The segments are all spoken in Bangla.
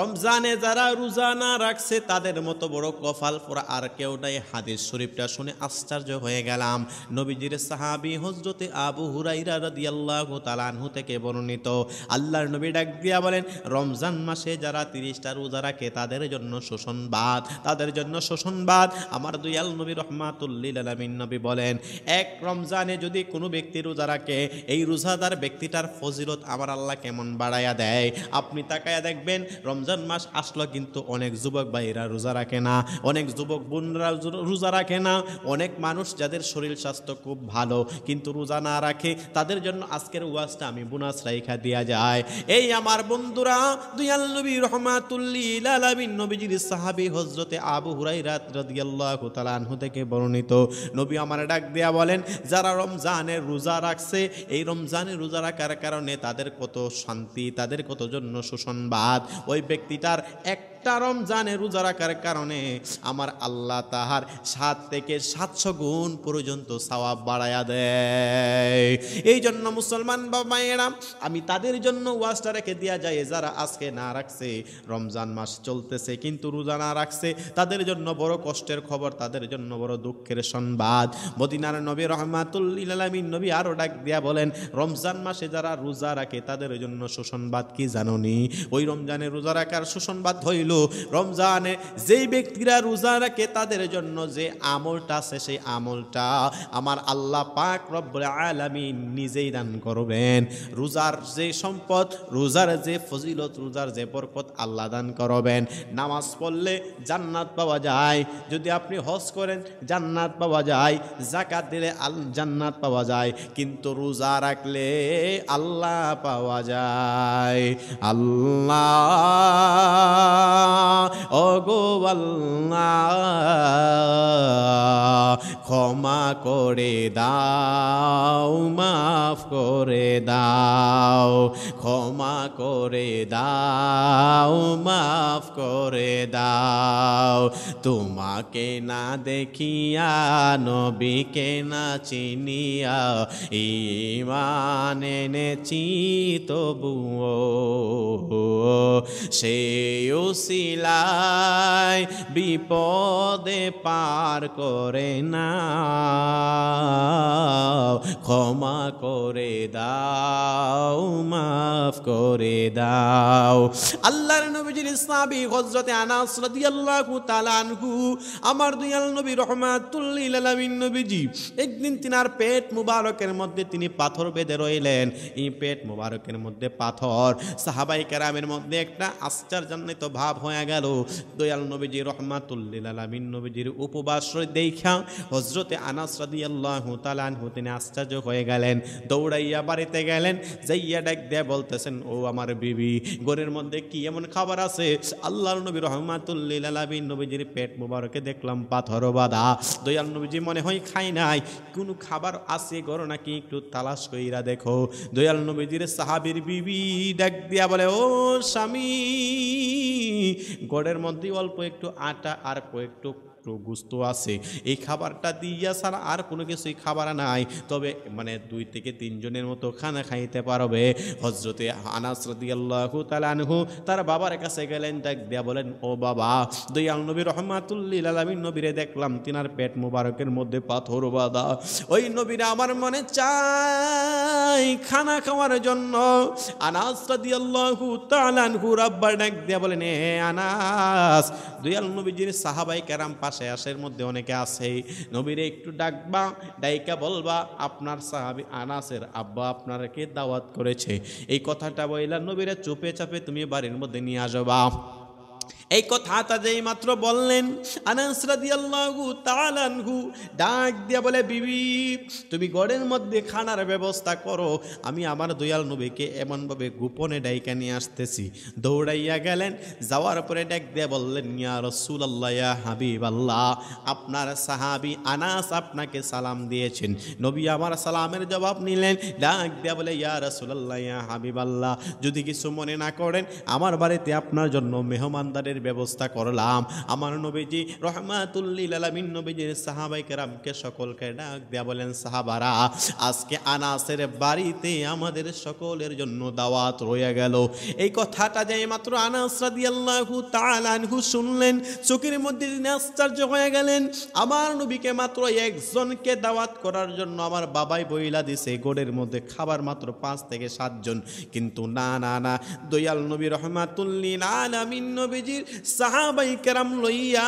রমজানে যারা রোজানা রাখছে তাদের মতো বড় কফাল পরা আর কেউ নাই হাদিস শরীফটা শুনে আশ্চর্য হয়ে গেলাম নবীজির সাহাবি হজরতে আবু হুরাইরা আল্লাহ তালানহু থেকে বর্ণিত আল্লাহর নবী ডাক দিয়া বলেন রমজান মাসে যারা তিরিশটা রোজা রাখে তাদের জন্য শোষণবাদ তাদের জন্য শোষণবাদ আমার দুয়াল নবী রহমাতুল্লিল আলমিন নবী বলেন এক রমজানে যদি কোনো ব্যক্তি রোজা রাখে এই রোজাদার ব্যক্তিটার ফজিলত আমার আল্লাহ কেমন বাড়ায়া দেয় আপনি তাকায়া দেখবেন রমজান মাস আসলো কিন্তু অনেক যুবক ভাইয়েরা রোজা রাখে না অনেক যুবক বোনরা রোজা রাখে না অনেক মানুষ যাদের শরীর স্বাস্থ্য খুব ভালো কিন্তু রোজা না রাখে তাদের জন্য আজকের ওয়াজটা আমি বোনাস রাইখা দেওয়া যায় এই আমার বন্ধুরা দুয়াল নবী রহমাতুল্লিল নবীজির সাহাবি হজরতে আবু হুরাই রাত তাআলা আনহু থেকে বর্ণিত নবী আমার ডাক দেয়া বলেন যারা রমজানের রোজা রাখছে এই রমজানের রোজা রাখার কারণে তাদের কত শান্তি তাদের কত জন্য সুসংবাদ ওই ব্যক্তিটার এক একটা রমজানে রোজা রাখার কারণে আমার আল্লাহ তাহার সাত থেকে সাতশো গুণ পর্যন্ত সওয়াব বাড়াইয়া দেয় এই জন্য মুসলমান বাবা মায়েরাম আমি তাদের জন্য ওয়াজটা রেখে দেওয়া যায় যারা আজকে না রাখছে রমজান মাস চলতেছে কিন্তু রোজা না রাখছে তাদের জন্য বড় কষ্টের খবর তাদের জন্য বড় দুঃখের সংবাদ মদিনার নবী রহমাতুল্লামিন নবী আরও ডাক দিয়া বলেন রমজান মাসে যারা রোজা রাখে তাদের জন্য সুসংবাদ কি জাননি ওই রমজানে রোজা রাখার সুসংবাদ হইল রমজানে যেই ব্যক্তিরা রোজা রাখে তাদের জন্য যে আমলটা আছে সেই আমলটা আমার আল্লাহ পাক রব্বুল আলামিন নিজেই দান করবেন রোজার যে সম্পদ রোজার যে ফজিলত রোজার যে বরকত আল্লাহ দান করবেন নামাজ পড়লে জান্নাত পাওয়া যায় যদি আপনি হজ করেন জান্নাত পাওয়া যায় জাকাত দিলে আল জান্নাত পাওয়া যায় কিন্তু রোজা রাখলে আল্লাহ পাওয়া যায় আল্লাহ অগো ক্ষমা করে দাও মাফ করে দাও ক্ষমা করে দাও মাফ করে দাও তোমাকে না দেখিয়া নবীকে না চিনিয়া ইমান এনেছি তবুও সে শিলায় বিপদে পার করে না ক্ষমা করে দাও করে দাও আল্লাহর নবীজির ইসলামী হজরতে আনাস রাদিয়াল্লাহু তাআলা আনহু আমার দয়াল নবী রহমাতুল্লিল আলামিন নবীজি একদিন তিনার পেট মুবারকের মধ্যে তিনি পাথর বেঁধে রইলেন এই পেট মুবারকের মধ্যে পাথর সাহাবাই কেরামের মধ্যে একটা আশ্চর্যজনিত ভাব হয়ে গেল দয়াল নবীজি রহমাতুল্লিল আলামিন নবীজির উপবাস দেখা হজরতে আনাস রাদিয়াল্লাহু তাআলা আনহু তিনি আশ্চর্য হয়ে গেলেন দৌড়াইয়া বাড়িতে গেলেন যাইয়া ডাক দিয়ে বলতেছেন ও আমার বিবি গোরের মধ্যে কি এমন খাবার আছে আল্লাহ নবী রহমাতুল্লিল নবীজির পেট মুবারকে দেখলাম পাথর বাঁধা দয়াল নবীজি মনে হয় খাই নাই কোনো খাবার আছে গর নাকি একটু তালাশ কইরা দেখো দয়াল নবীজির সাহাবির বিবি ডাক দিয়া বলে ও স্বামী গড়ের মধ্যে অল্প একটু আটা আর কয়েকটু গুস্ত আছে এই খাবারটা দিয়া ছাড়া আর কোনো কিছুই খাবার নাই তবে মানে দুই থেকে তিনজনের মতো খানা খাইতে পারবে হজরতে আনাস রদিয়াল্লাহু তালানহু তার বাবার কাছে গেলেন ডাক দিয়া বলেন ও বাবা দয়াল নবী রহমাতুল্লিল নবীরে দেখলাম তিনার পেট মোবারকের মধ্যে পাথর বাদা ওই নবীরা আমার মনে চাই খানা খাওয়ার জন্য আনাস রদিয়াল্লাহু তালানহু রাব্বার ডাক দিয়া বলেন হে আনাস দয়াল নবীজির সাহাবাই কেরাম পাস আশেপাশের মধ্যে অনেকে আছে নবীরে একটু ডাকবা ডাইকা বলবা আপনার সাহাবি আনাসের আব্বা আপনারকে দাওয়াত করেছে এই কথাটা বইলা নবীরে চুপে চাপে তুমি বাড়ির মধ্যে নিয়ে আসবা এই কথাটা এই মাত্র বললেন আনাস রাদিয়াল্লাহু ডাক দিয়া বলে বিবি তুমি গড়ের মধ্যে খানার ব্যবস্থা করো আমি আমার দয়াল নবীকে এমনভাবে গোপনে ডাইকা নিয়ে আসতেছি দৌড়াইয়া গেলেন যাওয়ার পরে ডাক দিয়া বললেন ইয়া আল্লাহ ইয়া আল্লাহ আপনার সাহাবি আনাস আপনাকে সালাম দিয়েছেন নবী আমার সালামের জবাব নিলেন ডাক দিয়া বলে ইয়া রাসূলুল্লাহ ইয়া আল্লাহ যদি কিছু মনে না করেন আমার বাড়িতে আপনার জন্য মেহমানদারের নামাজের ব্যবস্থা করলাম আমার নবীজি রহমাতুল্লিল আলমিন নবীজির সাহাবাই কেরামকে সকলকে ডাক দেয়া বলেন সাহাবারা আজকে আনাসের বাড়িতে আমাদের সকলের জন্য দাওয়াত রয়ে গেল এই কথাটা যে মাত্র আনাস রাদিয়াল্লাহু তাআলাহু শুনলেন চোখের মধ্যে তিনি আশ্চর্য হয়ে গেলেন আমার নবীকে মাত্র একজনকে দাওয়াত করার জন্য আমার বাবাই বইলা দিছে গোড়ের মধ্যে খাবার মাত্র পাঁচ থেকে সাতজন কিন্তু না না না দয়াল নবী রহমাতুল্লিন আলামিন নবীজির সাহাবাই কেরাম লইয়া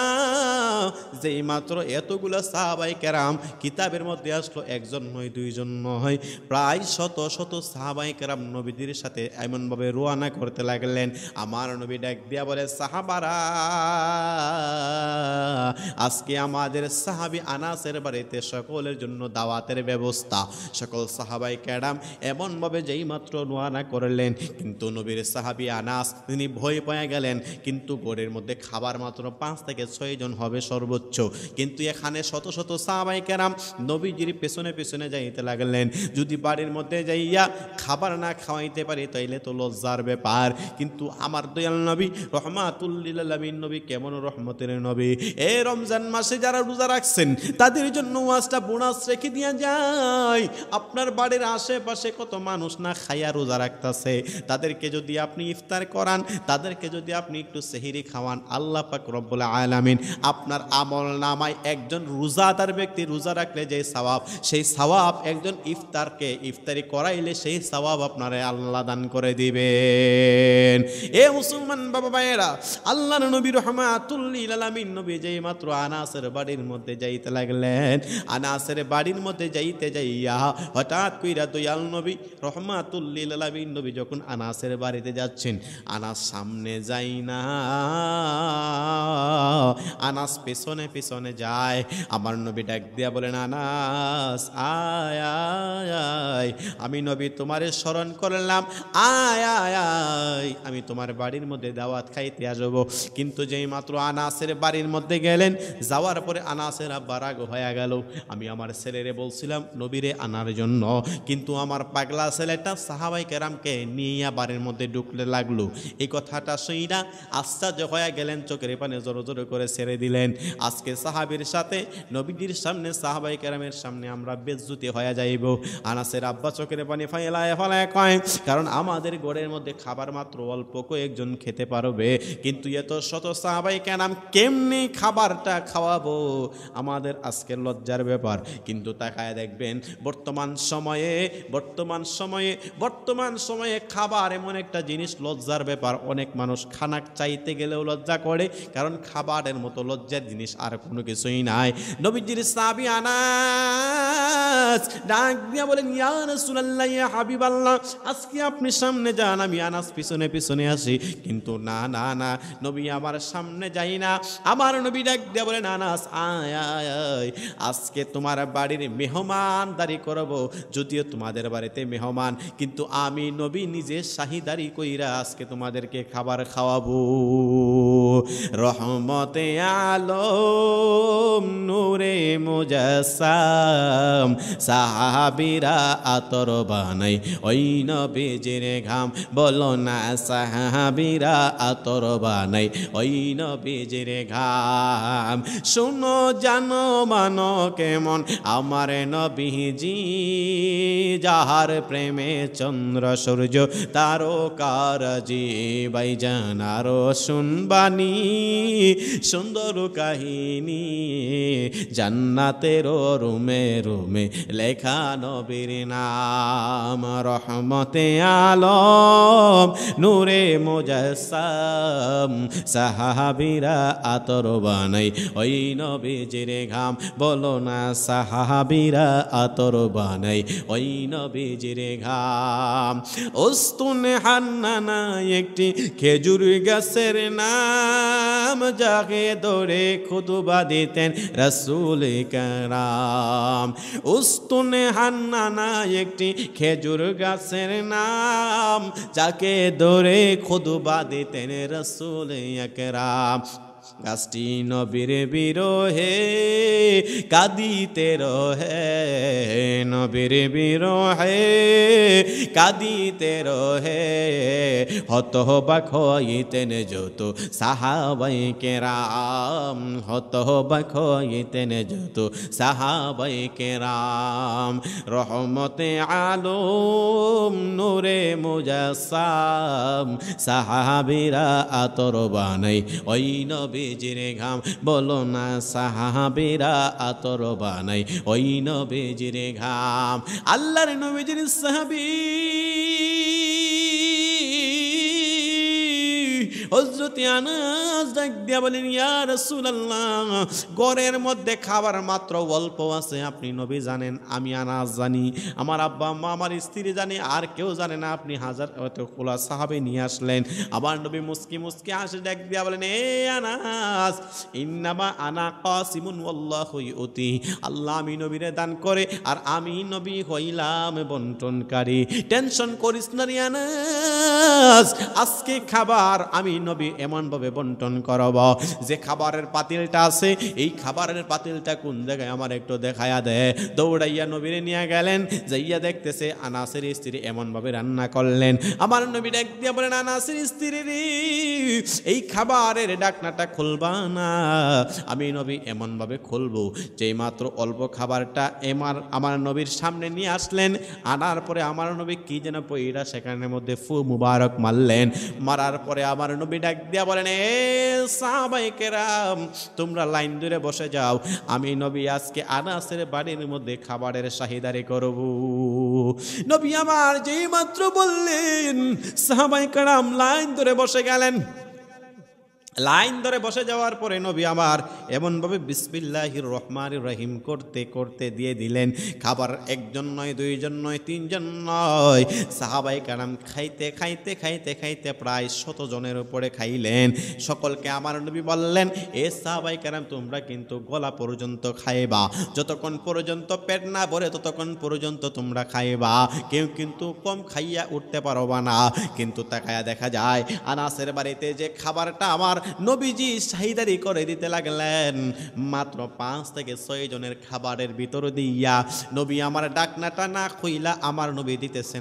যেই মাত্র এতগুলো সাহাবাই কেরাম কিতাবের মধ্যে আসলো একজন নয় দুইজন নয় প্রায় শত শত সাহাবাই কেরাম নবীদের সাথে এমনভাবে রোয়ানা করতে লাগলেন আমার নবী ডাক দিয়া বলে সাহাবারা আজকে আমাদের সাহাবি আনাসের বাড়িতে সকলের জন্য দাওয়াতের ব্যবস্থা সকল সাহাবাই কেরাম এমনভাবে যেই মাত্র রোয়ানা করলেন কিন্তু নবীর সাহাবি আনাস তিনি ভয় পেয়ে গেলেন কিন্তু বোর্ডের মধ্যে খাবার মাত্র পাঁচ থেকে ছয়জন হবে সর্বোচ্চ কিন্তু এখানে শত শত কেরাম নবীজির পেছনে পেছনে যাইতে লাগলেন যদি বাড়ির মধ্যে যাইয়া খাবার না খাওয়াইতে পারি তাইলে তো লজ্জার ব্যাপার কিন্তু আমার দয়াল নবী রহমাতুল্লিলামিন নবী কেমন রহমতের নবী এ রমজান মাসে যারা রোজা রাখছেন তাদের জন্য ওয়াজটা বোনাস রেখে দিয়া যায় আপনার বাড়ির আশেপাশে কত মানুষ না খাইয়া রোজা রাখতেছে তাদেরকে যদি আপনি ইফতার করান তাদেরকে যদি আপনি একটু সেহিরি ব্যক্তি খাওয়ান আল্লাহ পাক রব্বুল আলামিন আপনার আমল নামায় একজন রোজাদার ব্যক্তি রোজা রাখলে যে সওয়াব সেই সওয়াব একজন ইফতারকে ইফতারি করাইলে সেই সওয়াব আপনারে আল্লাহ দান করে দিবেন এ মুসলমান বাবা ভাইয়েরা আল্লাহ নবী রহমাতুল্লিল নবী যেই মাত্র আনাসের বাড়ির মধ্যে যাইতে লাগলেন আনাসের বাড়ির মধ্যে যাইতে যাইয়া হঠাৎ কইরা দয়াল নবী রহমাতুল্লিল আলামিন নবী যখন আনাসের বাড়িতে যাচ্ছেন আনাস সামনে যাই না আনাস পেছনে পেছনে যায় আমার নবী ডাক দিয়া বলেন আনাস আয় আয় আমি নবী তোমারে স্মরণ করলাম আয় আয় আয় আমি তোমার বাড়ির মধ্যে দাওয়াত খাইতে আসব কিন্তু যেই মাত্র আনাসের বাড়ির মধ্যে গেলেন যাওয়ার পরে আনাসের বারাগ হয়ে গেল আমি আমার ছেলেরে বলছিলাম নবীরে আনার জন্য কিন্তু আমার পাগলা ছেলেটা সাহাবাই কেরামকে নিয়ে বাড়ির মধ্যে ঢুকলে লাগলো এই কথাটা শুনি না আস্তে যে হয়ে গেলেন চোখের পানে জোরো জোরে করে ছেড়ে দিলেন আজকে সাহাবির সাথে নবীজির সামনে সাহাবাই কেরামের সামনে আমরা বেজ্জুতি হয়ে যাইব আনাসের আব্বা চোখের পানি ফাইলায় ফলায় কয় কারণ আমাদের গোড়ের মধ্যে খাবার মাত্র অল্প কয়েকজন খেতে পারবে কিন্তু এত শত সাহাবাই কেনাম কেমনি খাবারটা খাওয়াবো আমাদের আজকের লজ্জার ব্যাপার কিন্তু তাকায় দেখবেন বর্তমান সময়ে বর্তমান সময়ে বর্তমান সময়ে খাবার এমন একটা জিনিস লজ্জার ব্যাপার অনেক মানুষ খানাক চাইতে গেলেও লজ্জা করে কারণ খাবারের মতো লজ্জার জিনিস আর কোনো কিছুই নাই নবীজির সাবি আনাস ডাক দিয়া বলেন ইয়া ইয়া হাবিবাল্লাহ আজকে আপনি সামনে যান আমি আনাস পিছনে পিছনে আসি কিন্তু না না না নবী আমার সামনে যাই না আমার নবী ডাক দিয়া বলেন আনাস আয় আয় আজকে তোমার বাড়ির মেহমানদারি করব যদিও তোমাদের বাড়িতে মেহমান কিন্তু আমি নবী নিজে শাহিদারি কইরা আজকে তোমাদেরকে খাবার খাওয়াবো Ooh. রহমতে আলো নূরে মুজাসাম সাহাবিরা আতর বানাই ওই নবীজির ঘাম বলো না সাহাবিরা আতর বানাই ওই নবীজির ঘাম শুনো জানো মানো কেমন আমার নবীজি যাহার প্রেমে চন্দ্র সূর্য কার জি বাই জানারো শুনবানি সুন্দর কাহিনী জান্নাতের রুমে রুমে লেখা নবীর নাম রহমতে আলম নূরে মোজাসাম সাহাবিরা আতর বানাই ওই নবীজির ঘাম বলো না সাহাবিরা আতর বানাই ওই নবীজির ঘাম ওস্তুন হান্নানা একটি খেজুর গাছের না নাম যাকে দৌড়ে খুদুবা দিতেন রসুল কারাম উস্তুনে না একটি খেজুর গাছের নাম যাকে দৌড়ে খুদবা দিতেন রসুল একরাম কাস্তি নবীর বিরোহে কাদিতে রহে নবীর বিরোহে কাদিতে রহে হত হবাক হইতেন যত সাহাবাই কেরাম হত হবাক হইতেন যত সাহাবাই কেরাম রহমতে আলো নূরে মুজাসাম সাহাবিরা আতর বানাই ওই নবী নবীজির ঘাম বলো না সাহাবিরা আতর বানাই ওই নবীজির ঘাম আল্লাহর নবীজির সাহাবি হজরতে আনাস দিয়া বলেন ইয়া রাসূলুল্লাহ ঘরের মধ্যে খাবার মাত্র অল্প আছে আপনি নবী জানেন আমি আনাস জানি আমার আব্বা মা আমার স্ত্রী জানে আর কেউ জানে না আপনি হাজার খোলা সাহাবে নিয়ে আসলেন আবার নবী মুস্কি মুস্কি আসে ডাক দিয়া বলেন এ আনাস ইন্নামা আনা কাসিমুন ওয়াল্লাহু ইউতি আল্লাহ আমি নবীরে দান করে আর আমি নবী হইলাম বন্টনকারী টেনশন করিস না রিয়ানাস আজকে খাবার আমি নবী এমনভাবে বন্টন করব যে খাবারের পাতিলটা আছে এই খাবারের পাতিলটা কোন জায়গায় আমার একটু দেখায়া দে দৌড়াইয়া নবীরে নিয়ে গেলেন যাইয়া দেখতেছে আনাসের স্ত্রী এমনভাবে রান্না করলেন আমার নবী ডাক দিয়ে বলেন আনাসের স্ত্রী এই খাবারের ডাকনাটা খুলবা না আমি নবী এমনভাবে খুলবো যে মাত্র অল্প খাবারটা এমার আমার নবীর সামনে নিয়ে আসলেন আনার পরে আমার নবী কি যেন পইরা সেখানের মধ্যে ফু মুবারক মারলেন মারার পরে আমার নবী ডাক দিয়া বলেন এ সাহাবাইকেরাম তোমরা লাইন ধরে বসে যাও আমি নবী আজকে আনাসের বাড়ির মধ্যে খাবারের শাহিদারি করব নবী আমার যেই মাত্র বললেন কেরাম লাইন ধরে বসে গেলেন লাইন ধরে বসে যাওয়ার পরে নবী আমার এমনভাবে বিসমিল্লাহ রহমান রহিম করতে করতে দিয়ে দিলেন খাবার একজন নয় দুইজন নয় তিনজন নয় সাহাবাই কারাম খাইতে খাইতে খাইতে খাইতে প্রায় শতজনের উপরে খাইলেন সকলকে আমার নবী বললেন এ সাহাবাই কারাম তোমরা কিন্তু গলা পর্যন্ত খাইবা যতক্ষণ পর্যন্ত পেট না ভরে ততক্ষণ পর্যন্ত তোমরা খাইবা কেউ কিন্তু কম খাইয়া উঠতে পারবা না কিন্তু তাকায়া দেখা যায় আনাসের বাড়িতে যে খাবারটা আমার নবীজি সাহিদারি করে দিতে লাগলেন মাত্র পাঁচ থেকে ছয় জনের খাবারের ভিতর দিয়া নবী আমার ডাকনাটা না খুইলা আমার নবী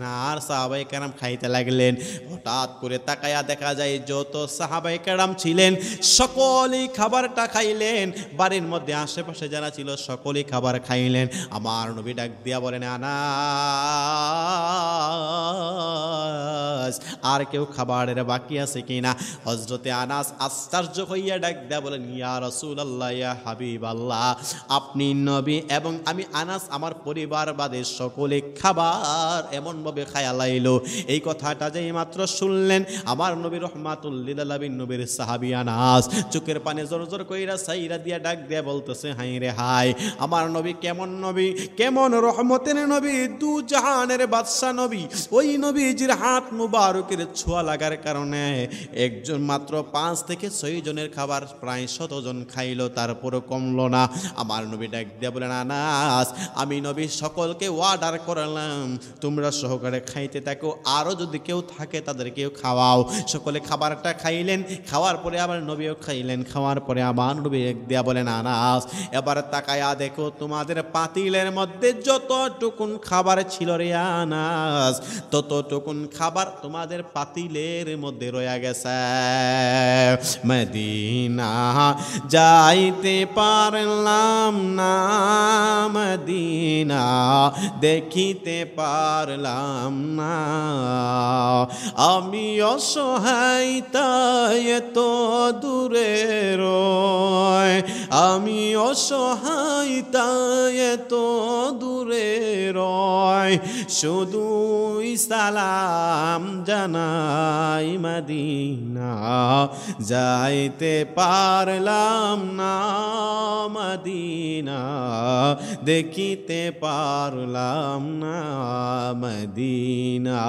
না আর সাহাবাই কেরাম খাইতে লাগলেন হঠাৎ করে তাকায়া দেখা যায় যত সাহাবাই কারাম ছিলেন সকলেই খাবারটা খাইলেন বাড়ির মধ্যে আশেপাশে যারা ছিল সকলেই খাবার খাইলেন আমার নবী ডাক দিয়া বলেন আনা আর কেউ খাবারের বাকি আছে কিনা হজরতে আনাস আশ্চর্য হইয়া ডাক দেয়া বলেন ইয়া রসুল আল্লাহ ইয়া হাবিব আল্লাহ আপনি নবী এবং আমি আনাস আমার পরিবার বাদে সকলে খাবার এমনভাবে খায়া লাইল এই কথাটা যে মাত্র শুনলেন আমার নবী রহমাতুল্লিলাবিন নবীর সাহাবি আনাস চোখের পানে জোর জোর কইরা সাইরা দিয়া ডাক দেয়া বলতেছে হাই রে হাই আমার নবী কেমন নবী কেমন রহমতের নবী দু জাহানের বাদশাহ নবী ওই নবীজির হাত মুবারকের ছোঁয়া লাগার কারণে একজন মাত্র পাঁচ থেকে থেকে ছয়জনের খাবার প্রায় শতজন খাইল তারপরও কমল না আমার নবী ডাক দিয়া বলেন আনাস আমি নবী সকলকে অর্ডার করালাম তোমরা সহকারে খাইতে থাকো আরও যদি কেউ থাকে তাদেরকেও খাওয়াও সকলে খাবারটা খাইলেন খাওয়ার পরে আবার নবীও খাইলেন খাওয়ার পরে আমার নবী এক দিয়া বলেন আনাস এবার তাকায়া দেখো তোমাদের পাতিলের মধ্যে যতটুকুন খাবার ছিল রে আনাস ততটুকুন খাবার তোমাদের পাতিলের মধ্যে রয়ে গেছে মদিনা যাইতে পারলাম না মদিনা দেখিতে পারলাম না আমি অসহায় তাই তো দূরে রয় আমি অসহায় তাই তো দূরে রয় শুধু সালাম জানাই মদিনা যাইতে পারলাম না মদিনা দেখিতে পারলাম না মদিনা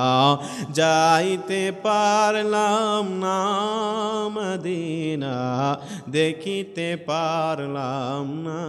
যাইতে পারলাম না মদিনা দেখিতে পারলাম না